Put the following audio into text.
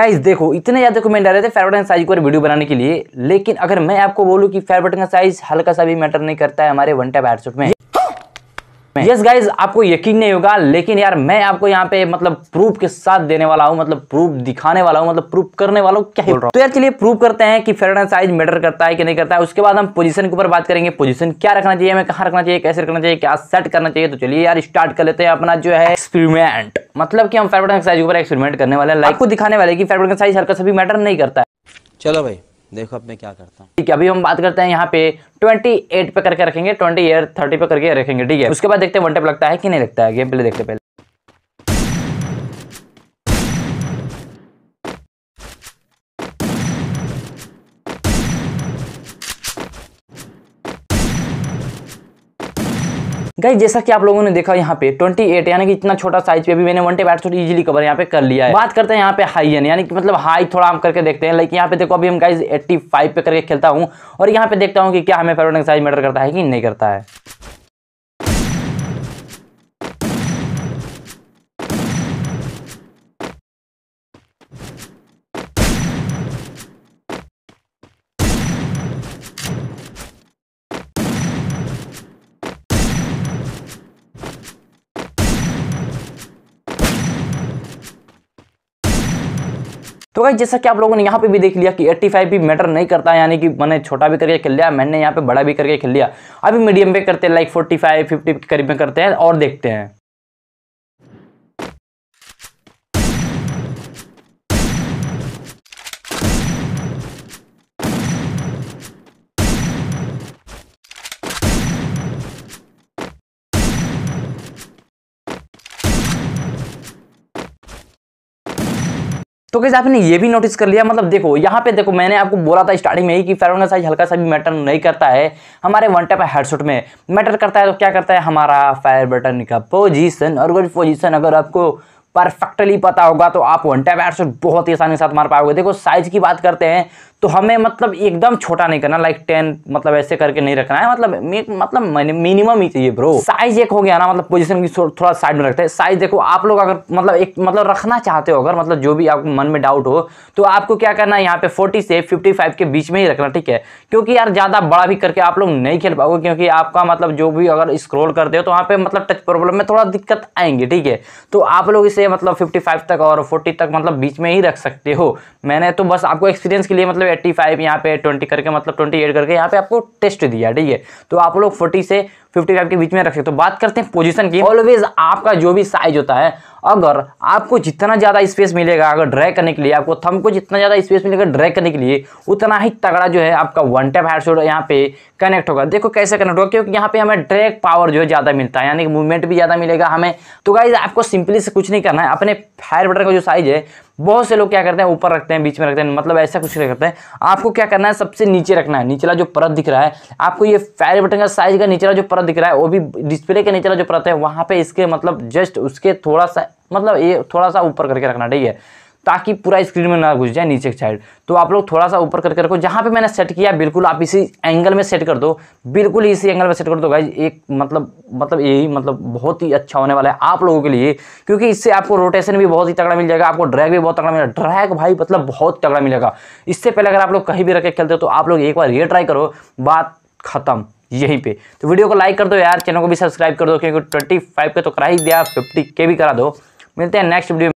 guys देखो इतने ज़्यादा कमेंट आ रहे थे फेयर बटन साइज को वीडियो बनाने के लिए लेकिन अगर मैं आपको बोलूँ कि फेयर बटन का साइज हल्का सा भी मैटर नहीं करता है हमारे वन टाइप हेडसेट में में यस yes गाइज आपको यकीन नहीं होगा लेकिन यार मैं आपको यहाँ पे मतलब प्रूफ के साथ देने वाला हूँ मतलब प्रूफ दिखाने वाला हूँ मतलब प्रूफ करने वाला हूँ क्या बोल रहा हूँ तो यार चलिए प्रूफ करते हैं कि फेयर साइज मैटर करता है कि नहीं करता है उसके बाद हम पोजिशन के ऊपर बात करेंगे पोजिशन क्या रखना चाहिए हमें कहाँ रखना चाहिए कैसे रखना चाहिए क्या सेट करना चाहिए तो चलिए यार स्टार्ट कर लेते हैं अपना जो है एक्सपेरिमेंट मतलब कि हम फेयर साइज के ऊपर एक्सपेरिमेंट करने वाले हैं लाइक को दिखाने वाले की फेयर साइज हल्का सभी मैटर नहीं करता है चलो भाई देखो अब मैं क्या करता हूँ ठीक है अभी हम बात करते हैं यहाँ पे 28 पे करके रखेंगे ईयर 30 पे करके रखेंगे ठीक है उसके बाद देखते हैं वन टेप लगता है कि नहीं लगता है गेम प्ले देखते पहले गई जैसा कि आप लोगों ने देखा यहाँ पे 28 यानी कि इतना छोटा साइज पे भी मैंने वन टे बैट शॉट इजिली कवर यहाँ पे कर लिया है बात करते हैं यहाँ पे हाई एन यानी कि मतलब हाई थोड़ा हम करके देखते हैं लाइक यहाँ पे देखो अभी हम गाइज 85 पे करके खेलता हूँ और यहाँ पे देखता हूँ कि क्या हमें फेवरेट साइज मैटर करता है कि नहीं करता है तो भाई जैसा कि आप लोगों ने यहाँ पे भी देख लिया कि 85 भी मैटर नहीं करता यानी कि मैंने छोटा भी करके खेल लिया मैंने यहाँ पे बड़ा भी करके खेल लिया अभी मीडियम पे करते हैं लाइक 45 50 के करीब में करते हैं और देखते हैं तो कैसे आपने ये भी नोटिस कर लिया मतलब देखो यहाँ पे देखो मैंने आपको बोला था स्टार्टिंग में ही कि फेरोन का साइज हल्का सा भी मैटर नहीं करता है हमारे वन टाइप हेडसेट में मैटर करता है तो क्या करता है हमारा फायर बटन का पोजीशन और अगर पोजीशन अगर आपको परफेक्टली पता होगा तो आप वन टैप एड बहुत ही आसानी के साथ मार पाओगे देखो साइज की बात करते हैं तो हमें मतलब एकदम छोटा नहीं करना लाइक टेन मतलब ऐसे करके नहीं रखना है मतलब मतलब मिनिमम ही चाहिए ब्रो साइज एक हो गया ना मतलब पोजीशन की थोड़ा साइड में रखते हैं साइज देखो आप लोग अगर मतलब एक मतलब रखना चाहते हो अगर मतलब जो भी आपको मन में डाउट हो तो आपको क्या करना है यहाँ पे फोर्टी से फिफ्टी फाइव के बीच में ही रखना ठीक है क्योंकि यार ज़्यादा बड़ा भी करके आप लोग नहीं खेल पाओगे क्योंकि आपका मतलब जो भी अगर स्क्रोल करते हो तो वहाँ पे मतलब टच प्रॉब्लम में थोड़ा दिक्कत आएंगे ठीक है तो आप लोग इसे से मतलब 55 तक और 40 तक मतलब बीच में ही रख सकते हो मैंने तो बस आपको एक्सपीरियंस के लिए मतलब 85 फाइव यहाँ पे 20 करके मतलब 28 करके यहाँ पे आपको टेस्ट दिया ठीक है तो आप लोग 40 से 55 के बीच में रख सकते हो बात करते हैं पोजीशन की ऑलवेज आपका जो भी साइज होता है अगर आपको जितना ज़्यादा स्पेस मिलेगा अगर ड्रैग करने के लिए आपको थम को जितना ज़्यादा स्पेस मिलेगा ड्रैग करने के लिए उतना ही तगड़ा जो है आपका वन टैप हेड शोल्डर यहाँ पे कनेक्ट होगा देखो कैसे कनेक्ट होगा क्योंकि यहाँ पे हमें ड्रैग पावर जो है ज़्यादा मिलता है यानी कि मूवमेंट भी ज़्यादा मिलेगा हमें तो गाइज आपको सिंपली से कुछ नहीं करना है अपने फायर बटन का जो साइज है बहुत से लोग क्या करते हैं ऊपर रखते हैं बीच में रखते हैं मतलब ऐसा कुछ नहीं करते हैं आपको क्या करना है सबसे नीचे रखना है निचला जो परत दिख रहा है आपको ये फायर बटन का साइज का निचला जो परत दिख रहा है वो भी डिस्प्ले के निचला जो परत है वहाँ पे इसके मतलब जस्ट उसके थोड़ा सा मतलब ये थोड़ा सा ऊपर करके रखना ठीक है ताकि पूरा स्क्रीन में ना घुस जाए नीचे की साइड तो आप लोग थोड़ा सा ऊपर करके रखो जहाँ पे मैंने सेट किया बिल्कुल आप इसी एंगल में सेट कर दो बिल्कुल इसी एंगल में सेट कर दो गाइज एक मतलब मतलब यही मतलब बहुत ही अच्छा होने वाला है आप लोगों के लिए क्योंकि इससे आपको रोटेशन भी बहुत ही तगड़ा मिल जाएगा आपको ड्रैग भी बहुत तगड़ा मिलेगा ड्रैग भाई मतलब बहुत तगड़ा मिलेगा इससे पहले अगर आप लोग कहीं भी रखे खेलते हो तो आप लोग एक बार ये ट्राई करो बात खत्म यहीं पे तो वीडियो को लाइक कर दो यार चैनल को भी सब्सक्राइब कर दो क्योंकि ट्वेंटी फाइव के तो करा ही दिया फिफ्टी के भी करा दो मिलते हैं नेक्स्ट वीडियो